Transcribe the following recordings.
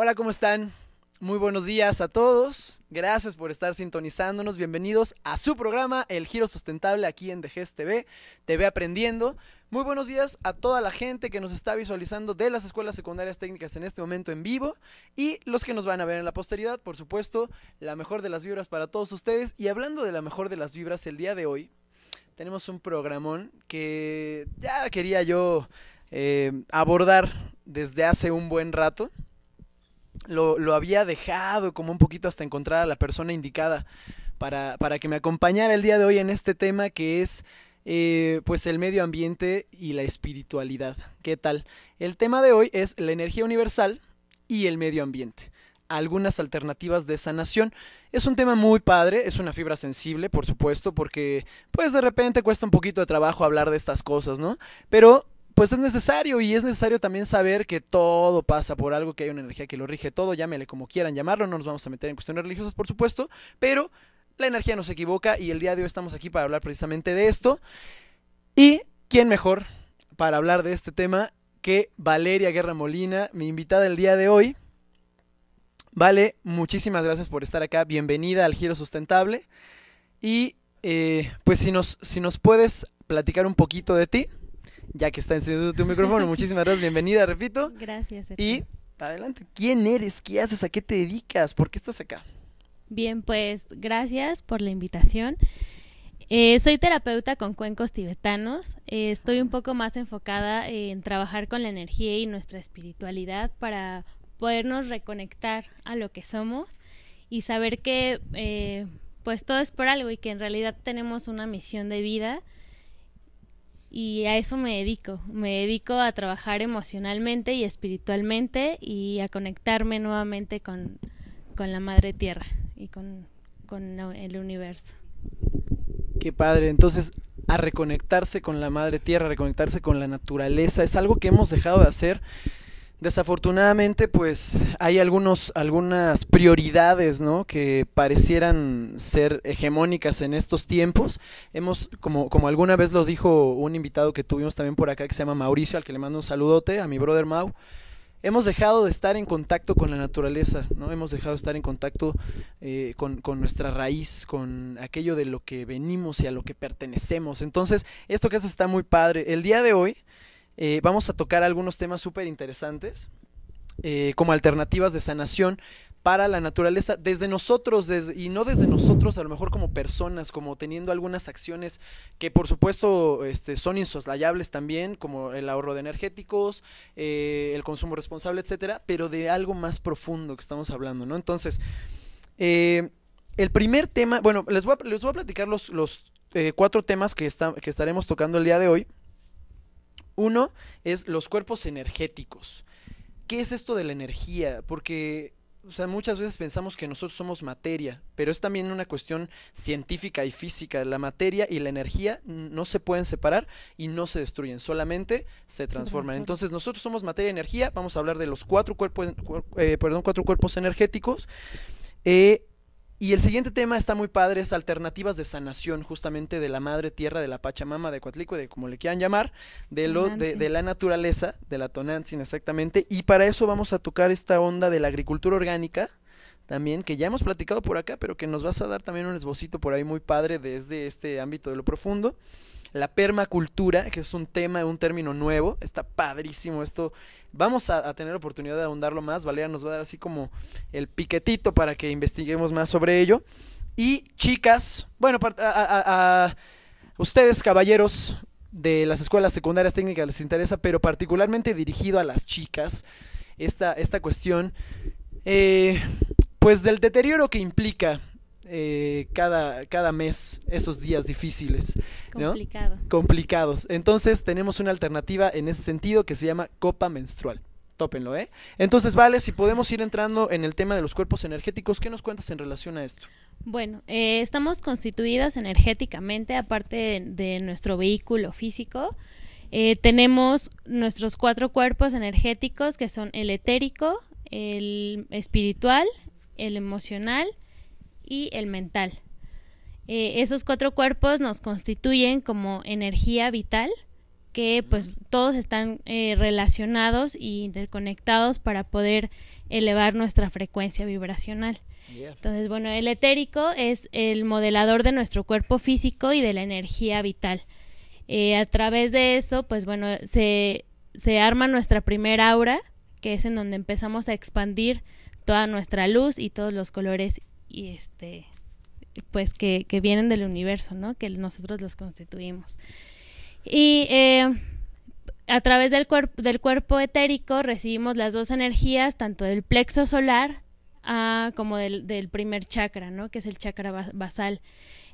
Hola, ¿cómo están? Muy buenos días a todos. Gracias por estar sintonizándonos. Bienvenidos a su programa El Giro Sustentable aquí en DGS TV, TV Aprendiendo. Muy buenos días a toda la gente que nos está visualizando de las escuelas secundarias técnicas en este momento en vivo y los que nos van a ver en la posteridad, por supuesto, la mejor de las vibras para todos ustedes. Y hablando de la mejor de las vibras, el día de hoy tenemos un programón que ya quería yo eh, abordar desde hace un buen rato lo, había dejado como un poquito hasta encontrar a la persona indicada para, que me acompañara el día de hoy en este tema que es eh, pues el medio ambiente y la espiritualidad. ¿Qué tal? El tema de hoy es la energía universal y el medio ambiente algunas alternativas de sanación. Es un tema muy padre, es una fibra sensible, por supuesto, porque pues de repente cuesta un poquito de trabajo hablar de estas cosas, ¿no? Pero pues es necesario y es necesario también saber que todo pasa por algo, que hay una energía que lo rige todo, llámele como quieran llamarlo, no nos vamos a meter en cuestiones religiosas, por supuesto, pero la energía nos equivoca y el día de hoy estamos aquí para hablar precisamente de esto. ¿Y quién mejor para hablar de este tema que Valeria Guerra Molina, mi invitada el día de hoy? Vale, muchísimas gracias por estar acá, bienvenida al Giro Sustentable y eh, pues si nos, si nos puedes platicar un poquito de ti ya que está encendido tu micrófono. Muchísimas gracias, bienvenida, repito. Gracias. Y adelante, ¿quién eres? ¿Qué haces? ¿A qué te dedicas? ¿Por qué estás acá? Bien, pues gracias por la invitación. Eh, soy terapeuta con cuencos tibetanos. Eh, estoy un poco más enfocada en trabajar con la energía y nuestra espiritualidad para podernos reconectar a lo que somos y saber que eh, pues todo es por algo y que en realidad tenemos una misión de vida y a eso me dedico. Me dedico a trabajar emocionalmente y espiritualmente y a conectarme nuevamente con, con la Madre Tierra y con, con, el universo. Qué padre, entonces a reconectarse con la Madre Tierra, a reconectarse con la naturaleza, es algo que hemos dejado de hacer Desafortunadamente, pues hay algunos, algunas prioridades ¿no? que parecieran ser hegemónicas en estos tiempos. Hemos, como, como alguna vez lo dijo un invitado que tuvimos también por acá, que se llama Mauricio, al que le mando un saludote, a mi brother Mau hemos dejado de estar en contacto con la naturaleza, ¿no? Hemos dejado de estar en contacto eh, con, con, nuestra raíz, con aquello de lo que venimos y a lo que pertenecemos. Entonces, esto que hace está muy padre. El día de hoy eh, vamos a tocar algunos temas súper interesantes eh, como alternativas de sanación para la naturaleza, desde nosotros, y no desde nosotros, a lo mejor como personas, como teniendo algunas acciones que por supuesto este, son insoslayables también, como el ahorro de energéticos, eh, el consumo responsable, etcétera, pero de algo más profundo que estamos hablando, ¿no? Entonces, el primer tema, bueno, les voy a, les voy a platicar los, los cuatro temas que, que estaremos tocando el día de hoy. Uno es los cuerpos energéticos. ¿Qué es esto de la energía? Porque sea, muchas veces pensamos que nosotros somos materia, pero es también una cuestión científica y física. La materia y la energía no se pueden separar y no se destruyen, solamente se transforman. Entonces, nosotros somos materia y energía. Vamos a hablar de los cuatro cuerpos, eh, perdón, cuatro cuerpos energéticos. Eh, y el siguiente tema está muy padre, es alternativas de sanación, justamente de la madre tierra, de la Pachamama, de Coatlico, de como le quieran llamar, de, lo, de, de la naturaleza, de la Tonantzin exactamente. Y para eso vamos a tocar esta onda de la agricultura orgánica, también, que ya hemos platicado por acá, pero que nos vas a dar también un esbocito por ahí muy padre desde este ámbito de lo profundo la permacultura, que es un tema, un término nuevo, está padrísimo esto. Vamos a, tener oportunidad de ahondarlo más, Valeria nos va a dar así como el piquetito para que investiguemos más sobre ello. Y chicas, bueno, a, ustedes caballeros de las escuelas secundarias técnicas les interesa, pero particularmente dirigido a las chicas, esta, esta cuestión, eh, pues del deterioro que implica eh, cada, mes esos días difíciles. Complicados. Entonces tenemos una alternativa en ese sentido que se llama copa menstrual. Tópenlo, ¿eh? Entonces, vale, si podemos ir entrando en el tema de los cuerpos energéticos, ¿qué nos cuentas en relación a esto? Bueno, eh, estamos constituidos energéticamente, aparte de, nuestro vehículo físico. Eh, tenemos nuestros cuatro cuerpos energéticos que son el etérico, el espiritual, el emocional, y el mental. Eh, esos cuatro cuerpos nos constituyen como energía vital que pues todos están eh, relacionados e interconectados para poder elevar nuestra frecuencia vibracional. Entonces, bueno, el etérico es el modelador de nuestro cuerpo físico y de la energía vital. Eh, a través de eso, pues bueno, se, se arma nuestra primera aura, que es en donde empezamos a expandir toda nuestra luz y todos los colores y este pues que, que, vienen del universo, ¿no? Que nosotros los constituimos. Y eh, a través del, cuerpo del, cuerpo etérico recibimos las dos energías, tanto del plexo solar ah, como del, primer chakra, ¿no? Que es el chakra basal.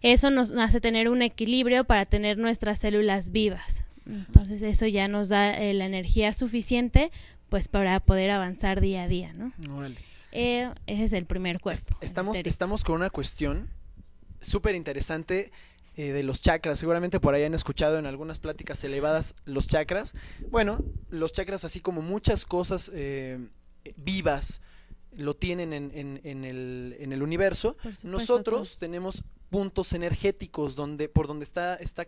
Eso nos hace tener un equilibrio para tener nuestras células vivas. Entonces eso ya nos da eh, la energía suficiente pues para poder avanzar día a día, ¿no? Eh, ese es el primer cuesto. Estamos, estamos con una cuestión súper interesante eh, de los chakras. Seguramente por ahí han escuchado en algunas pláticas elevadas los chakras. Bueno, los chakras, así como muchas cosas eh, vivas, lo tienen en, el, universo. Nosotros tenemos puntos energéticos donde por donde está está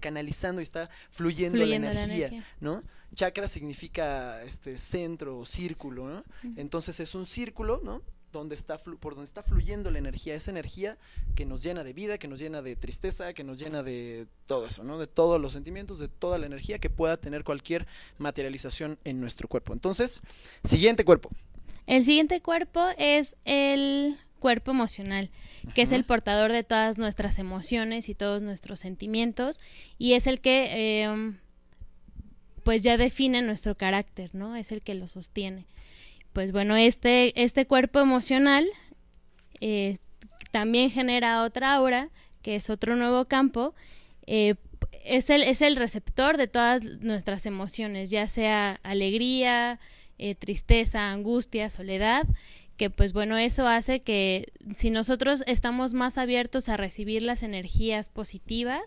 canalizando y está fluyendo, la energía, ¿no? chakra significa este centro o círculo, ¿no? Entonces es un círculo, ¿no? Donde está por donde está fluyendo la energía, esa energía que nos llena de vida, que nos llena de tristeza, que nos llena de todo eso, ¿no? De todos los sentimientos, de toda la energía que pueda tener cualquier materialización en nuestro cuerpo. Entonces, siguiente cuerpo. El siguiente cuerpo es el cuerpo emocional, que es el portador de todas nuestras emociones y todos nuestros sentimientos, y es el que em, pues ya define nuestro carácter, ¿no? Es el que lo sostiene. Pues bueno, este, este cuerpo emocional eh, también genera otra aura, que es otro nuevo campo, eh, es, el, receptor de todas nuestras emociones, ya sea alegría, eh, tristeza, angustia, soledad, que pues bueno, eso hace que si nosotros estamos más abiertos a recibir las energías positivas,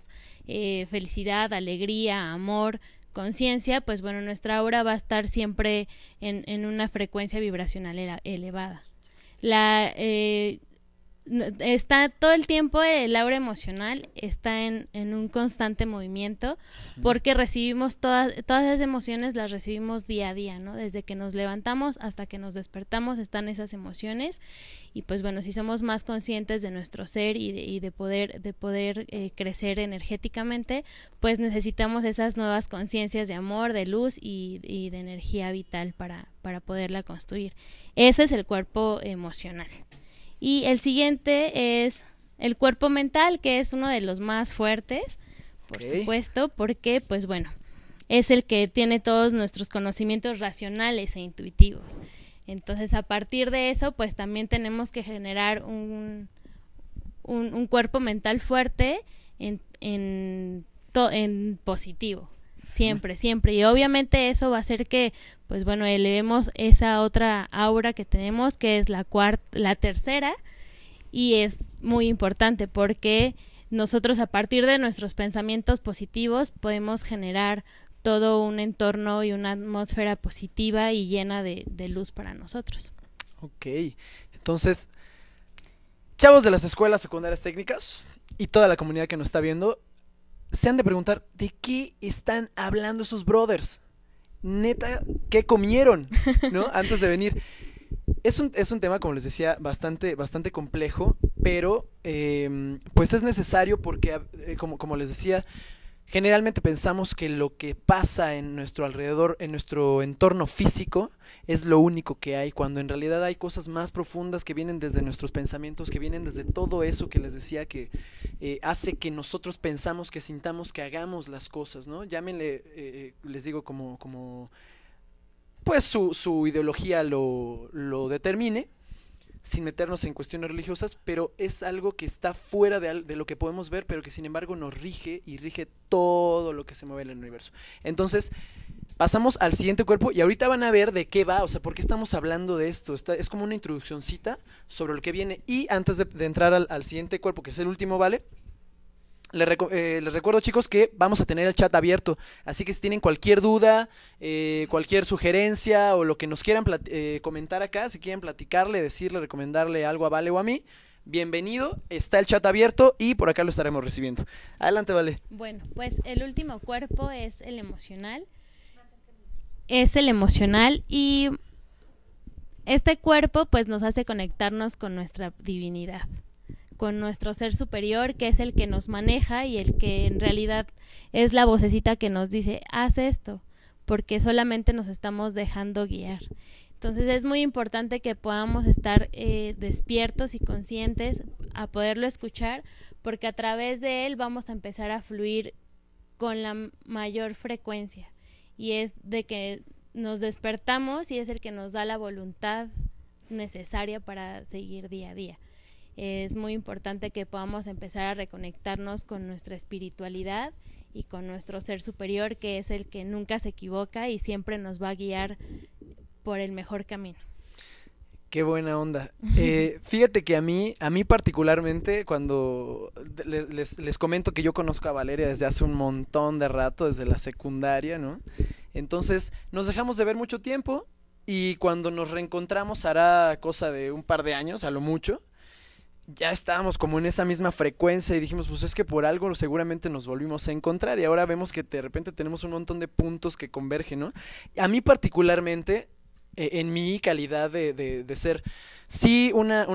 felicidad, alegría, amor, conciencia, pues bueno, nuestra aura va a estar siempre en, una frecuencia vibracional elevada. La, eh, está todo el tiempo el aura emocional está en, un constante movimiento porque recibimos todas todas esas emociones las recibimos día a día no desde que nos levantamos hasta que nos despertamos están esas emociones y pues bueno si somos más conscientes de nuestro ser y de, y de poder de poder eh, crecer energéticamente pues necesitamos esas nuevas conciencias de amor de luz y, de energía vital para para poderla construir ese es el cuerpo emocional y el siguiente es el cuerpo mental, que es uno de los más fuertes, por supuesto, porque, pues bueno, es el que tiene todos nuestros conocimientos racionales e intuitivos. Entonces, a partir de eso, pues también tenemos que generar un, cuerpo mental fuerte en, en positivo. Siempre, siempre. Y obviamente eso va a hacer que, pues bueno, elevemos esa otra aura que tenemos, que es la cuarta, la tercera, y es muy importante porque nosotros a partir de nuestros pensamientos positivos podemos generar todo un entorno y una atmósfera positiva y llena de, de luz para nosotros. Ok, entonces, chavos de las escuelas secundarias técnicas y toda la comunidad que nos está viendo, se han de preguntar, ¿de qué están hablando esos brothers? Neta, ¿qué comieron? ¿No? Antes de venir. Es un, es un tema, como les decía, bastante, bastante complejo, pero em, pues es necesario porque, eh, como, como les decía, Generalmente pensamos que lo que pasa en nuestro alrededor, en nuestro entorno físico, es lo único que hay, cuando en realidad hay cosas más profundas que vienen desde nuestros pensamientos, que vienen desde todo eso que les decía que eh, hace que nosotros pensamos, que sintamos, que hagamos las cosas, ¿no? Llámenle, eh, eh, les digo, como, como pues su, su ideología lo determine sin meternos en cuestiones religiosas, pero es algo que está fuera de, de, lo que podemos ver, pero que sin embargo nos rige y rige todo lo que se mueve en el universo. Entonces, pasamos al siguiente cuerpo y ahorita van a ver de qué va, o sea, por qué estamos hablando de esto. es como una introduccióncita sobre lo que viene. Y antes de, entrar al siguiente cuerpo, que es el último, ¿vale? Eh, les, recuerdo chicos que vamos a tener el chat abierto, así que si tienen cualquier duda, eh, cualquier sugerencia o lo que nos quieran eh, comentar acá, si quieren platicarle, decirle, recomendarle algo a Vale o a mí, bienvenido, está el chat abierto y por acá lo estaremos recibiendo. Adelante Vale. Bueno, pues el último cuerpo es el emocional. Es el emocional y este cuerpo pues nos hace conectarnos con nuestra divinidad con nuestro ser superior, que es el que nos maneja y el que en realidad es la vocecita que nos dice, haz esto, porque solamente nos estamos dejando guiar. Entonces es muy importante que podamos estar eh, despiertos y conscientes a poderlo escuchar, porque a través de él vamos a empezar a fluir con la mayor frecuencia. Y es de que nos despertamos y es el que nos da la voluntad necesaria para seguir día a día es muy importante que podamos empezar a reconectarnos con nuestra espiritualidad y con nuestro ser superior, que es el que nunca se equivoca y siempre nos va a guiar por el mejor camino. Qué buena onda. Eh, fíjate que a mí, a mí particularmente, cuando les, les, les, comento que yo conozco a Valeria desde hace un montón de rato, desde la secundaria, ¿no? Entonces nos dejamos de ver mucho tiempo y cuando nos reencontramos hará cosa de un par de años, a lo mucho ya estábamos como en esa misma frecuencia y dijimos, pues es que por algo seguramente nos volvimos a encontrar y ahora vemos que de repente tenemos un montón de puntos que convergen, ¿no? A mí particularmente, e-, en mi calidad de, ser, sí, una,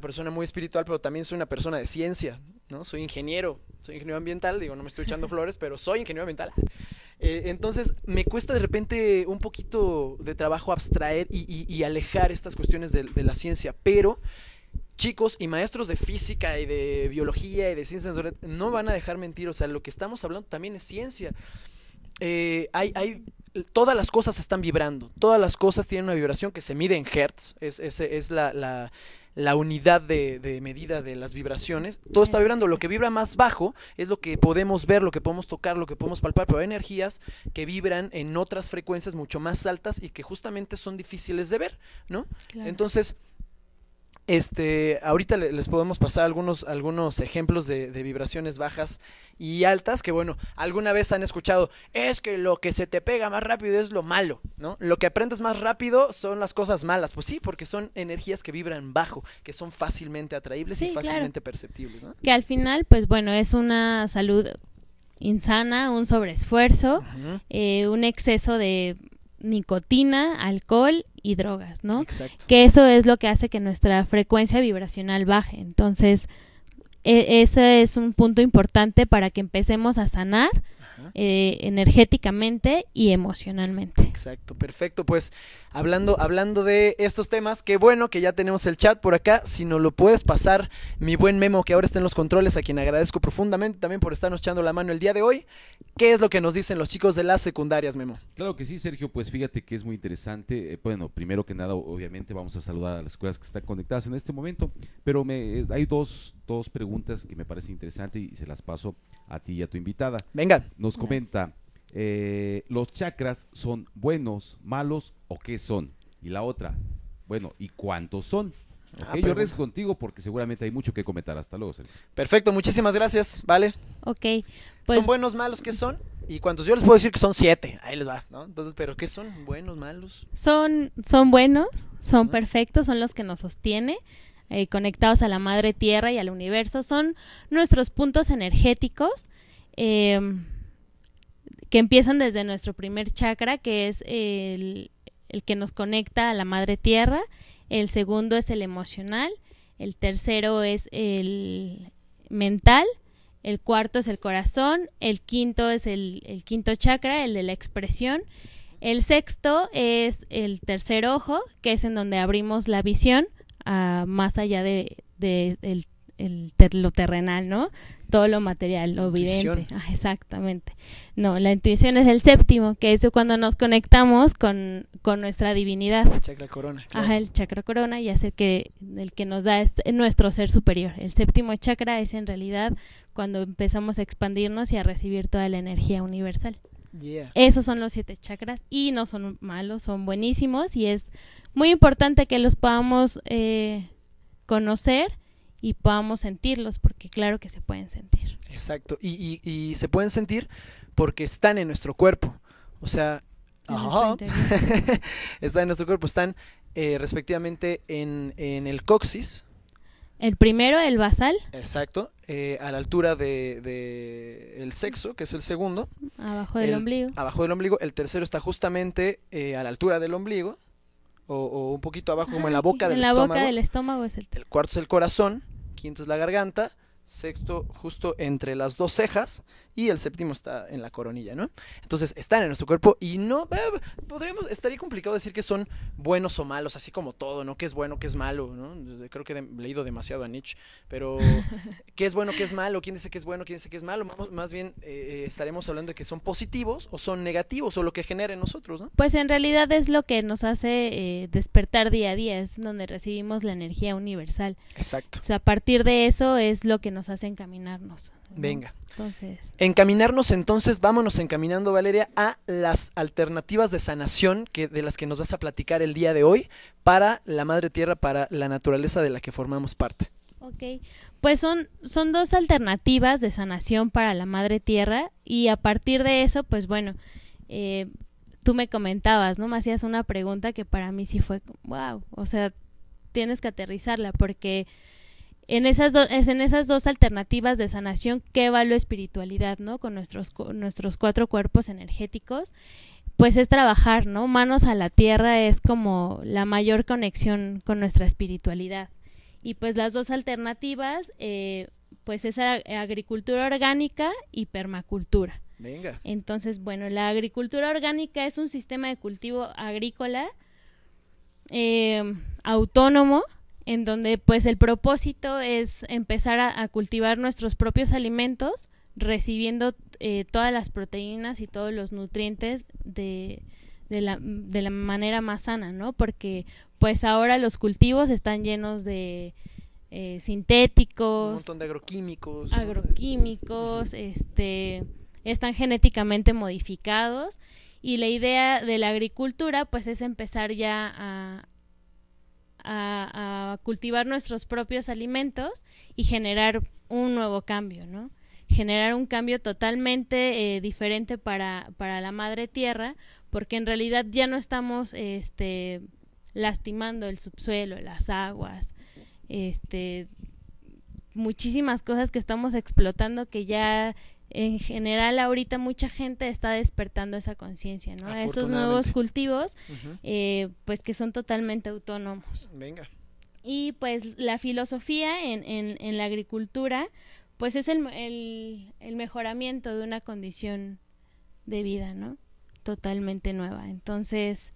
persona muy espiritual, pero también soy una persona de ciencia, ¿no? Soy ingeniero, soy ingeniero ambiental, digo, no me estoy echando flores, pero soy ingeniero ambiental. Eh, entonces, me cuesta de repente un poquito de trabajo abstraer y, alejar estas cuestiones de la ciencia, pero chicos y maestros de física y de biología y de ciencias no van a dejar mentir. O sea, lo que estamos hablando también es ciencia. Eh, hay, todas las cosas están vibrando. Todas las cosas tienen una vibración que se mide en hertz. Es, es, la, unidad de, medida de las vibraciones. Todo está vibrando. Lo que vibra más bajo es lo que podemos ver, lo que podemos tocar, lo que podemos palpar. Pero hay energías que vibran en otras frecuencias mucho más altas y que justamente son difíciles de ver, ¿no? Entonces este, ahorita les podemos pasar algunos, algunos ejemplos de, vibraciones bajas y altas que, bueno, alguna vez han escuchado, es que lo que se te pega más rápido es lo malo, ¿no? Lo que aprendes más rápido son las cosas malas. Pues sí, porque son energías que vibran bajo, que son fácilmente atraíbles y fácilmente perceptibles, ¿no? Que al final, pues bueno, es una salud insana, un sobreesfuerzo, eh, un exceso de nicotina, alcohol y drogas, ¿no? Que eso es lo que hace que nuestra frecuencia vibracional baje. Entonces, e-, ese es un punto importante para que empecemos a sanar eh, energéticamente y emocionalmente. Exacto, perfecto. Pues hablando, hablando de estos temas, qué bueno que ya tenemos el chat por acá. Si no lo puedes pasar, mi buen Memo, que ahora está en los controles, a quien agradezco profundamente también por estarnos echando la mano el día de hoy. ¿Qué es lo que nos dicen los chicos de las secundarias, Memo? Claro que sí, Sergio. Pues fíjate que es muy interesante. Eh, bueno, primero que nada, obviamente vamos a saludar a las escuelas que están conectadas en este momento, pero me, eh, hay dos, dos preguntas que me parecen interesantes y se las paso a ti y a tu invitada. Venga. Nos comenta, eh, los chakras son buenos, malos o qué son. Y la otra, bueno, ¿y cuántos son? Ah, yo rezo contigo porque seguramente hay mucho que comentar. Hasta luego, Perfecto, muchísimas gracias. Vale. Ok. ¿Son pues buenos, malos? ¿Qué son? Y cuántos, yo les puedo decir que son siete. Ahí les va, ¿no? Entonces, ¿pero qué son? ¿Buenos, malos? Son, son buenos, son perfectos, son los que nos sostiene. Eh, conectados a la madre tierra y al universo, son nuestros puntos energéticos. Eh, que empiezan desde nuestro primer chakra, que es el, que nos conecta a la madre tierra, el segundo es el emocional, el tercero es el mental, el cuarto es el corazón, el quinto es el, quinto chakra, el de la expresión, el sexto es el tercer ojo, que es en donde abrimos la visión ah, más allá de, de, del el lo terrenal, ¿no? Todo lo material, lo vidente. Ah, exactamente. No, la intuición es el séptimo, que es cuando nos conectamos con, nuestra divinidad. El chakra corona. Ajá, el chakra corona y hace que el que nos da nuestro ser superior. El séptimo chakra es en realidad cuando empezamos a expandirnos y a recibir toda la energía universal. Esos son los siete chakras y no son malos, son buenísimos y es muy importante que los podamos eh, conocer y podamos sentirlos, porque claro que se pueden sentir. Exacto, y, y, se pueden sentir porque están en nuestro cuerpo, o sea, están en nuestro cuerpo, están eh, respectivamente en, el coxis. El primero, el basal. Exacto, eh, a la altura de, el sexo, que es el segundo. Abajo del ombligo. Abajo del ombligo. El tercero está justamente eh, a la altura del ombligo o, un poquito abajo, como en la boca del estómago. En la boca del estómago es el... El cuarto es el corazón, quinto es la garganta, sexto justo entre las dos cejas y el séptimo está en la coronilla, ¿no? Entonces están en nuestro cuerpo y no, podríamos, estaría complicado decir que son buenos o malos, así como todo, ¿no? ¿Qué es bueno, qué es malo, ¿no? Creo que he leído demasiado a Nietzsche, pero ¿qué es bueno, qué es malo? ¿Quién dice que es bueno, quién dice que es malo? Más, bien eh, eh, estaremos hablando de que son positivos o son negativos o lo que genera en nosotros, ¿no? Pues en realidad es lo que nos hace eh, despertar día a día, es donde recibimos la energía universal. Exacto. O sea, a partir de eso es lo que nos hace encaminarnos. Venga. Entonces. Encaminarnos entonces, vámonos encaminando, Valeria, a las alternativas de sanación que, de las que nos vas a platicar el día de hoy para la madre tierra, para la naturaleza de la que formamos parte. Ok, pues son, son dos alternativas de sanación para la madre tierra y a partir de eso, pues bueno, eh, tú me comentabas, ¿no? Me hacías una pregunta que para mí sí fue, wow, o sea, tienes que aterrizarla porque en esas, en esas dos alternativas de sanación, ¿qué va espiritualidad, no? Con nuestros, nuestros cuatro cuerpos energéticos, pues es trabajar, ¿no? Manos a la tierra es como la mayor conexión con nuestra espiritualidad. Y pues las dos alternativas, eh, pues es agricultura orgánica y permacultura. Venga. Entonces, bueno, la agricultura orgánica es un sistema de cultivo agrícola eh, autónomo en donde pues el propósito es empezar a, cultivar nuestros propios alimentos, recibiendo eh, todas las proteínas y todos los nutrientes de, la, manera más sana, ¿no? Porque pues ahora los cultivos están llenos de, eh, sintéticos. Un montón de agroquímicos. Agroquímicos, este, están genéticamente modificados. Y la idea de la agricultura, pues, es empezar ya a, a, cultivar nuestros propios alimentos y generar un nuevo cambio, ¿no? generar un cambio totalmente eh, diferente para, la madre tierra, porque en realidad ya no estamos este, lastimando el subsuelo, las aguas, este, muchísimas cosas que estamos explotando que ya en general ahorita mucha gente está despertando esa conciencia, ¿no? Esos nuevos cultivos, eh, pues que son totalmente autónomos. Venga. Y pues la filosofía en, la agricultura, pues es el, el, mejoramiento de una condición de vida, ¿no? Totalmente nueva. Entonces,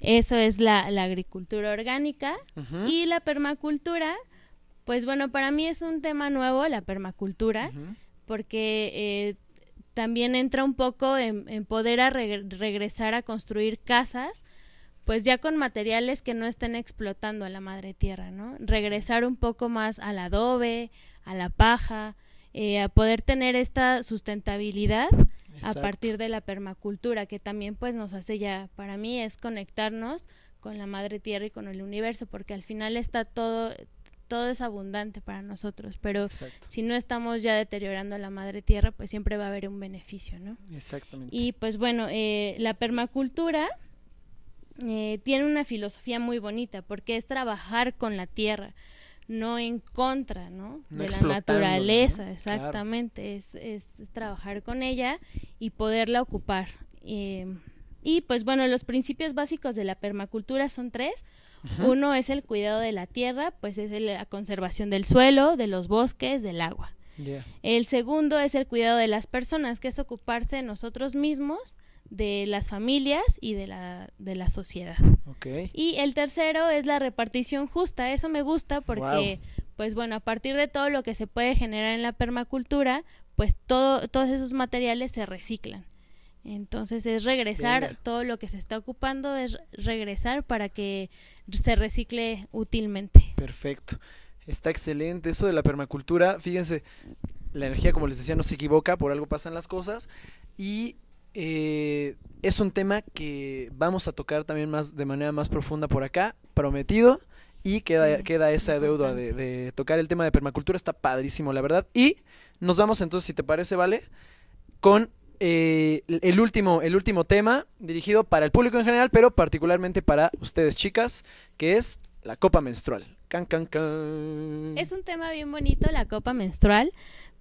eso es la, agricultura orgánica y la permacultura, pues bueno, para mí es un tema nuevo, la permacultura porque eh, también entra un poco en, poder regresar a construir casas, pues ya con materiales que no estén explotando a la madre tierra, ¿no? Regresar un poco más al adobe, a la paja, eh, a poder tener esta sustentabilidad a partir de la permacultura, que también pues nos hace ya, para mí es conectarnos con la madre tierra y con el universo, porque al final está todo, todo es abundante para nosotros, pero si no estamos ya deteriorando la madre tierra, pues siempre va a haber un beneficio, ¿no? Exactamente. Y pues bueno, eh, la permacultura eh, tiene una filosofía muy bonita, porque es trabajar con la tierra, no en contra, ¿no? de la naturaleza, exactamente, es, trabajar con ella y poderla ocupar. Eh, y pues bueno, los principios básicos de la permacultura son tres. Uno es el cuidado de la tierra, pues es la conservación del suelo, de los bosques, del agua. El segundo es el cuidado de las personas, que es ocuparse de nosotros mismos, de las familias y de la, de la sociedad. Y el tercero es la repartición justa. Eso me gusta porque, pues bueno, a partir de todo lo que se puede generar en la permacultura, pues todo, todos esos materiales se reciclan. Entonces es regresar todo lo que se está ocupando, es regresar para que se recicle útilmente. Perfecto. Está excelente eso de la permacultura. Fíjense, la energía, como les decía, no se equivoca, por algo pasan las cosas. Y eh, es un tema que vamos a tocar también más de manera más profunda por acá, prometido. Y queda, queda esa deuda de, de tocar el tema de permacultura. Está padrísimo, la verdad. Y nos vamos entonces, si te parece, ¿vale? Con eh, el, último, el último tema dirigido para el público en general, pero particularmente para ustedes chicas, que es la copa menstrual. Can, Es un tema bien bonito la copa menstrual,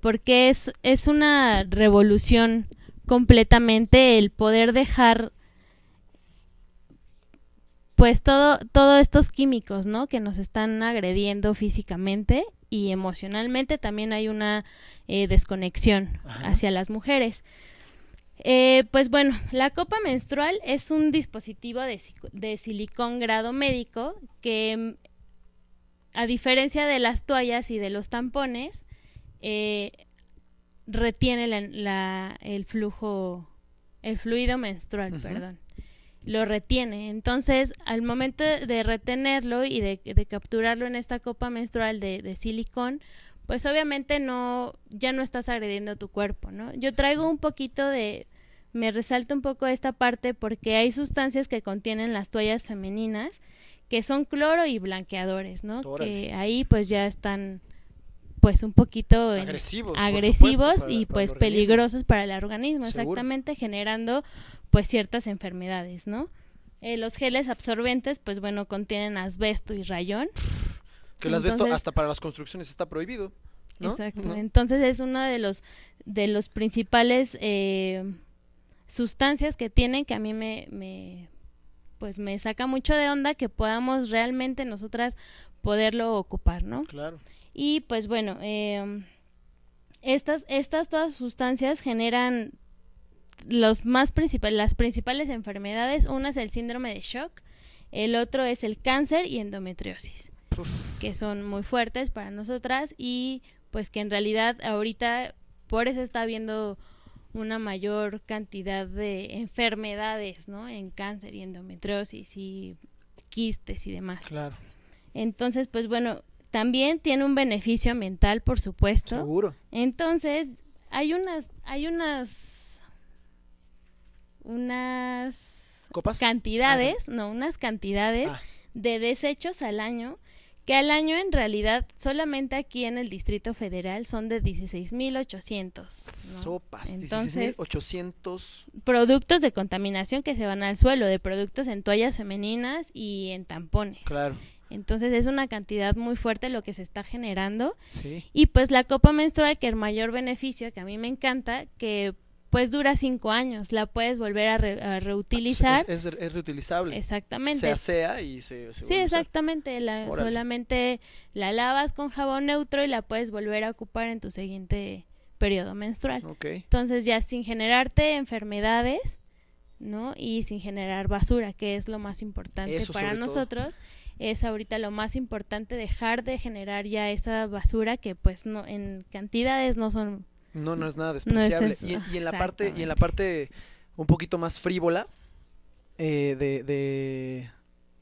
porque es, una revolución completamente el poder dejar pues todo, todos estos químicos, Que nos están agrediendo físicamente y emocionalmente también hay una eh, desconexión hacia las mujeres. Eh, pues bueno, la copa menstrual es un dispositivo de, silicón grado médico que, mm, a diferencia de las toallas y de los tampones, eh, retiene el flujo, el fluido menstrual, perdón. Lo retiene. Entonces, al momento de retenerlo y de, capturarlo en esta copa menstrual de silicón, pues obviamente no, ya no estás agrediendo tu cuerpo, ¿no? Yo traigo un poquito de, me resalta un poco esta parte porque hay sustancias que contienen las toallas femeninas que son cloro y blanqueadores, ¿no? Que ahí pues ya están pues un poquito agresivos, agresivos y pues peligrosos para el organismo, exactamente generando pues ciertas enfermedades, ¿no? Eh, los geles absorbentes pues bueno contienen asbesto y rayón que las Entonces, hasta para las construcciones está prohibido. ¿no? Exacto. Entonces es una de los de los principales eh, sustancias que tienen que a mí me, pues me saca mucho de onda que podamos realmente nosotras poderlo ocupar, ¿no? Claro. Y pues bueno, eh, estas, estas todas sustancias generan los más principales, las principales enfermedades. Una es el síndrome de shock, el otro es el cáncer y endometriosis que son muy fuertes para nosotras y pues que en realidad ahorita por eso está habiendo una mayor cantidad de enfermedades, ¿no? En cáncer y endometriosis y quistes y demás. Claro. Entonces, pues bueno, también tiene un beneficio ambiental, por supuesto. Seguro. Entonces, hay unas hay unas unas cantidades, ah, no, unas cantidades ah. de desechos al año que al año en realidad solamente aquí en el Distrito Federal son de 16.800. Sopas, 16.800. Productos de contaminación que se van al suelo, de productos en toallas femeninas y en tampones. Claro. Entonces es una cantidad muy fuerte lo que se está generando. Sí. Y pues la copa menstrual, que el mayor beneficio, que a mí me encanta, que pues dura cinco años, la puedes volver a, reutilizar. Ah, es, reutilizable. Exactamente. Se asea y se... se sí, exactamente, la, solamente la lavas con jabón neutro y la puedes volver a ocupar en tu siguiente periodo menstrual. Entonces ya sin generarte enfermedades, ¿no? Y sin generar basura, que es lo más importante para nosotros. Es ahorita lo más importante dejar de generar ya esa basura que pues no en cantidades no son no, no es nada despreciable. y, en la parte, y en la parte un poquito más frívola eh, de,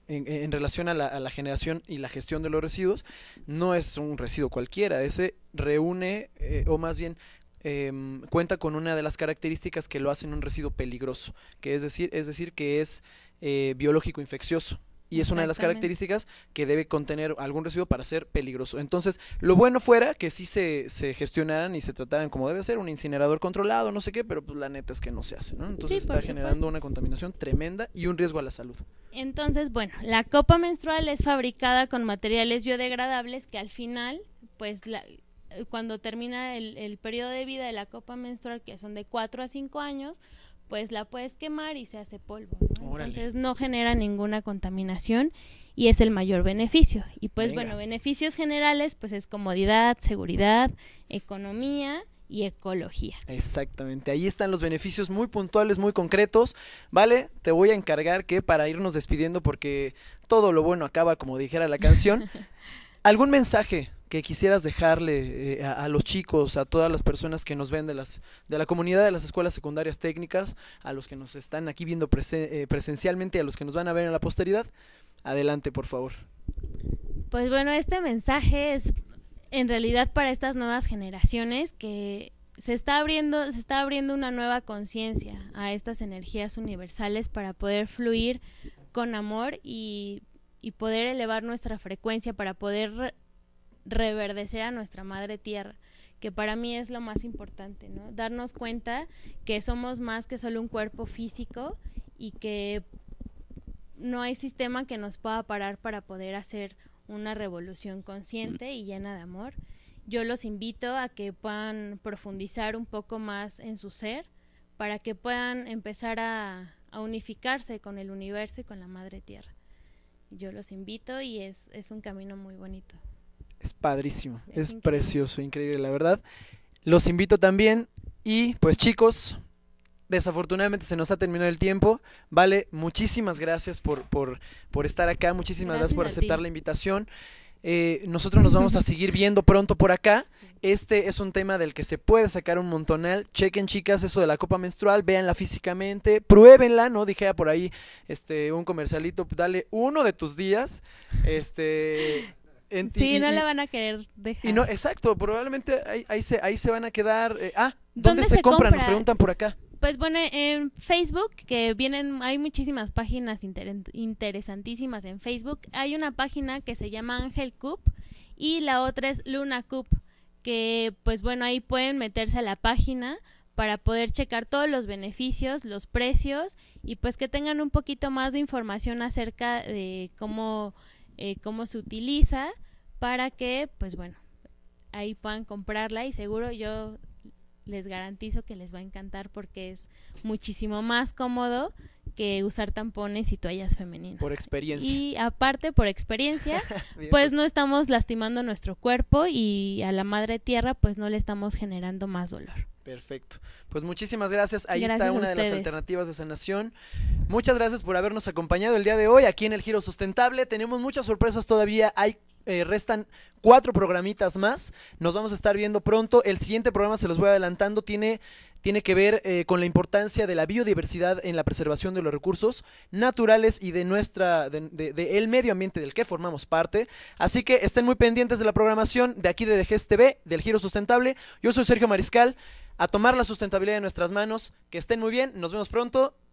en, relación a la, generación y la gestión de los residuos, no es un residuo cualquiera, ese reúne, eh, o más bien em, cuenta con una de las características que lo hacen un residuo peligroso, que es decir, es decir que es eh, biológico infeccioso. Y es una de las características que debe contener algún residuo para ser peligroso. Entonces, lo bueno fuera que sí se, gestionaran y se trataran como debe ser, un incinerador controlado, no sé qué, pero pues la neta es que no se hace, ¿no? Entonces está generando una contaminación tremenda y un riesgo a la salud. Entonces, bueno, la copa menstrual es fabricada con materiales biodegradables que al final, pues la, cuando termina el, el periodo de vida de la copa menstrual, que son de 4 a 5 años, pues la puedes quemar y se hace polvo. Entonces no genera ninguna contaminación y es el mayor beneficio. Y pues bueno, beneficios generales pues es comodidad, seguridad, economía y ecología. Exactamente, ahí están los beneficios muy puntuales, muy concretos. Vale, te voy a encargar que para irnos despidiendo porque todo lo bueno acaba como dijera la canción, algún mensaje que quisieras dejarle eh, a, los chicos, a todas las personas que nos ven de, las, de la comunidad de las escuelas secundarias técnicas, a los que nos están aquí viendo eh, presencialmente, a los que nos van a ver en la posteridad? Adelante, por favor. Pues bueno, este mensaje es en realidad para estas nuevas generaciones que se está abriendo, se está abriendo una nueva conciencia a estas energías universales para poder fluir con amor y, y poder elevar nuestra frecuencia, para poder reverdecer a nuestra madre tierra, que para mí es lo más importante, ¿no? Darnos cuenta que somos más que solo un cuerpo físico y que no hay sistema que nos pueda parar para poder hacer una revolución consciente y llena de amor. Yo los invito a que puedan profundizar un poco más en su ser para que puedan empezar a, unificarse con el universo y con la madre tierra. Yo los invito y es un camino muy bonito. Es padrísimo, es, precioso, increíble, la verdad. Los invito también. Y pues chicos, desafortunadamente se nos ha terminado el tiempo. Vale, muchísimas gracias por, estar acá, muchísimas gracias, por aceptar la invitación. Eh, nosotros nos vamos a seguir viendo pronto por acá. Este es un tema del que se puede sacar un montonal. Chequen, chicas, eso de la copa menstrual, véanla físicamente, pruébenla, ¿no? Dije por ahí este, un comercialito, dale uno de tus días. Este sí, no la van a querer dejar. no, exacto, probablemente ahí, se, ahí se van a quedar. Eh, ah, ¿dónde, se, compran? Nos preguntan por acá. Pues bueno, en Facebook, que vienen, hay muchísimas páginas interesantísimas en Facebook. Hay una página que se llama Ángel Cup y la otra es Luna Cup, que pues bueno, ahí pueden meterse a la página para poder checar todos los beneficios, los precios y pues que tengan un poquito más de información acerca de cómo eh, cómo se utiliza para que, pues bueno, ahí puedan comprarla y seguro yo les garantizo que les va a encantar porque es muchísimo más cómodo que usar tampones y toallas femeninas. Por experiencia. Y aparte, por experiencia, pues. pues no estamos lastimando nuestro cuerpo y a la madre tierra, pues no le estamos generando más dolor. Perfecto. Pues muchísimas gracias. Ahí está una de las alternativas de sanación. Muchas gracias por habernos acompañado el día de hoy aquí en el Giro Sustentable. Tenemos muchas sorpresas todavía. Hay eh, restan cuatro programitas más. Nos vamos a estar viendo pronto. El siguiente programa, se los voy adelantando, tiene, tiene que ver eh, con la importancia de la biodiversidad en la preservación de los recursos naturales y de nuestra, de, el medio ambiente del que formamos parte. Así que estén muy pendientes de la programación de aquí de DGS TV, del Giro Sustentable. Yo soy Sergio Mariscal a tomar la sustentabilidad en nuestras manos. Que estén muy bien, nos vemos pronto